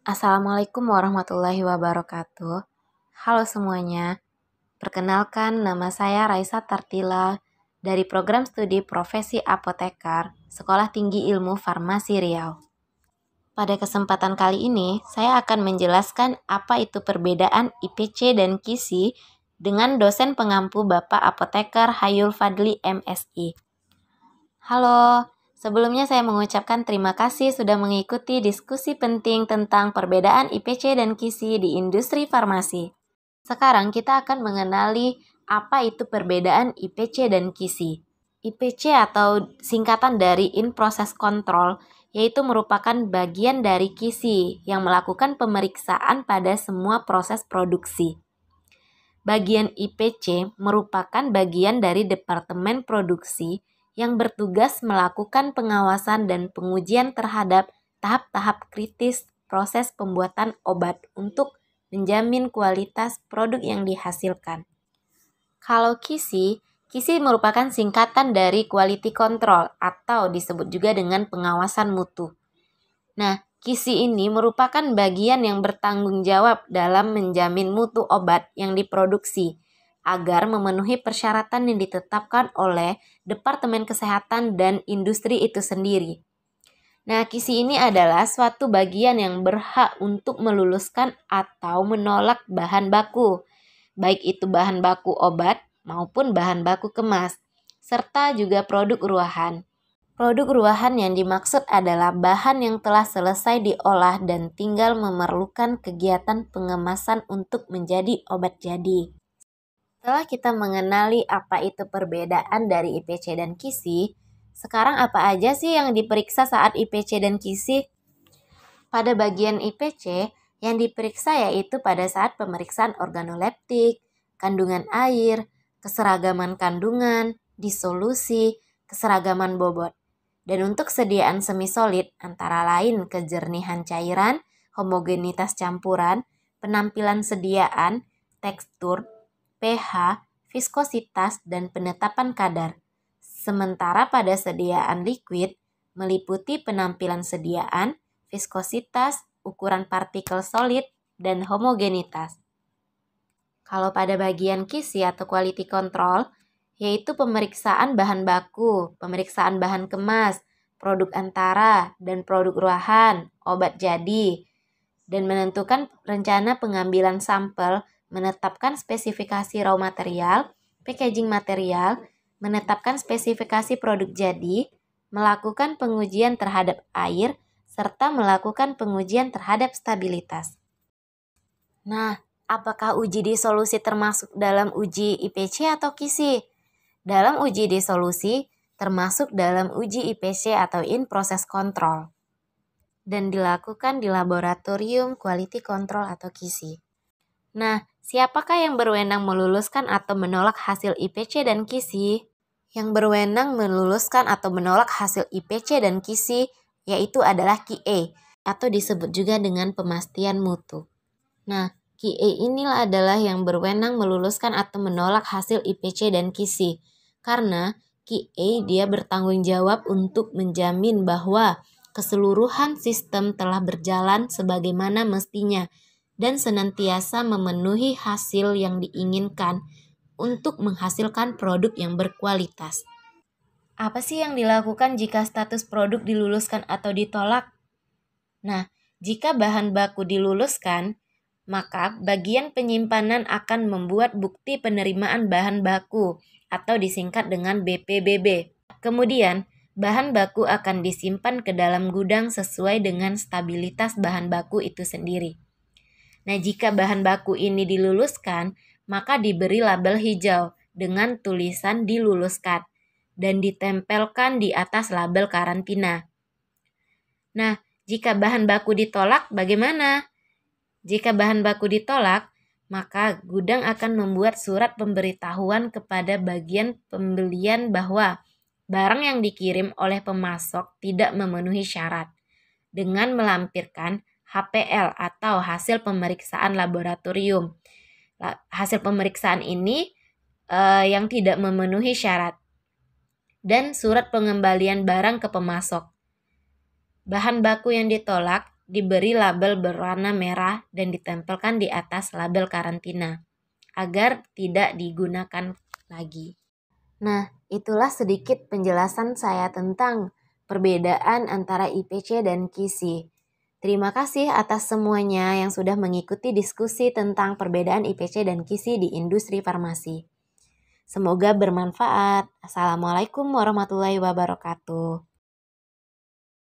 Assalamualaikum warahmatullahi wabarakatuh. Halo semuanya. Perkenalkan nama saya Raisa Tartila dari program studi Profesi Apotekar, Sekolah Tinggi Ilmu Farmasi Riau. Pada kesempatan kali ini, saya akan menjelaskan apa itu perbedaan IPC dan KISI dengan dosen pengampu Bapak Apoteker Hayul Fadli MSI. Halo, Sebelumnya saya mengucapkan terima kasih sudah mengikuti diskusi penting tentang perbedaan IPC dan KISI di industri farmasi. Sekarang kita akan mengenali apa itu perbedaan IPC dan KISI. IPC atau singkatan dari In Process Control yaitu merupakan bagian dari KISI yang melakukan pemeriksaan pada semua proses produksi. Bagian IPC merupakan bagian dari Departemen Produksi yang bertugas melakukan pengawasan dan pengujian terhadap tahap-tahap kritis proses pembuatan obat untuk menjamin kualitas produk yang dihasilkan. Kalau kisi, kisi merupakan singkatan dari quality control atau disebut juga dengan pengawasan mutu. Nah, kisi ini merupakan bagian yang bertanggung jawab dalam menjamin mutu obat yang diproduksi agar memenuhi persyaratan yang ditetapkan oleh Departemen Kesehatan dan Industri itu sendiri. Nah, kisi ini adalah suatu bagian yang berhak untuk meluluskan atau menolak bahan baku, baik itu bahan baku obat maupun bahan baku kemas, serta juga produk ruahan. Produk ruahan yang dimaksud adalah bahan yang telah selesai diolah dan tinggal memerlukan kegiatan pengemasan untuk menjadi obat jadi. Setelah kita mengenali apa itu perbedaan dari IPC dan KISI, sekarang apa aja sih yang diperiksa saat IPC dan KISI? Pada bagian IPC, yang diperiksa yaitu pada saat pemeriksaan organoleptik, kandungan air, keseragaman kandungan, disolusi, keseragaman bobot. Dan untuk sediaan semisolid antara lain kejernihan cairan, homogenitas campuran, penampilan sediaan, tekstur, pH, viskositas, dan penetapan kadar. Sementara pada sediaan liquid meliputi penampilan sediaan, viskositas, ukuran partikel solid, dan homogenitas. Kalau pada bagian KISI atau quality control, yaitu pemeriksaan bahan baku, pemeriksaan bahan kemas, produk antara, dan produk ruahan, obat jadi, dan menentukan rencana pengambilan sampel menetapkan spesifikasi raw material, packaging material, menetapkan spesifikasi produk jadi, melakukan pengujian terhadap air, serta melakukan pengujian terhadap stabilitas. Nah, apakah uji disolusi termasuk dalam uji IPC atau KISI? Dalam uji disolusi, termasuk dalam uji IPC atau in process control, dan dilakukan di laboratorium quality control atau KISI. Nah, siapakah yang berwenang meluluskan atau menolak hasil IPC dan KISI? Yang berwenang meluluskan atau menolak hasil IPC dan KISI yaitu adalah QA atau disebut juga dengan pemastian mutu. Nah, QA inilah adalah yang berwenang meluluskan atau menolak hasil IPC dan KISI. Karena QA dia bertanggung jawab untuk menjamin bahwa keseluruhan sistem telah berjalan sebagaimana mestinya dan senantiasa memenuhi hasil yang diinginkan untuk menghasilkan produk yang berkualitas. Apa sih yang dilakukan jika status produk diluluskan atau ditolak? Nah, jika bahan baku diluluskan, maka bagian penyimpanan akan membuat bukti penerimaan bahan baku atau disingkat dengan BPBB. Kemudian, bahan baku akan disimpan ke dalam gudang sesuai dengan stabilitas bahan baku itu sendiri. Nah, jika bahan baku ini diluluskan, maka diberi label hijau dengan tulisan diluluskan dan ditempelkan di atas label karantina. Nah, jika bahan baku ditolak, bagaimana? Jika bahan baku ditolak, maka gudang akan membuat surat pemberitahuan kepada bagian pembelian bahwa barang yang dikirim oleh pemasok tidak memenuhi syarat dengan melampirkan HPL atau hasil pemeriksaan laboratorium. Hasil pemeriksaan ini eh, yang tidak memenuhi syarat dan surat pengembalian barang ke pemasok. Bahan baku yang ditolak diberi label berwarna merah dan ditempelkan di atas label karantina agar tidak digunakan lagi. Nah, itulah sedikit penjelasan saya tentang perbedaan antara IPC dan KISI. Terima kasih atas semuanya yang sudah mengikuti diskusi tentang perbedaan IPC dan KISI di industri farmasi. Semoga bermanfaat. Assalamualaikum warahmatullahi wabarakatuh.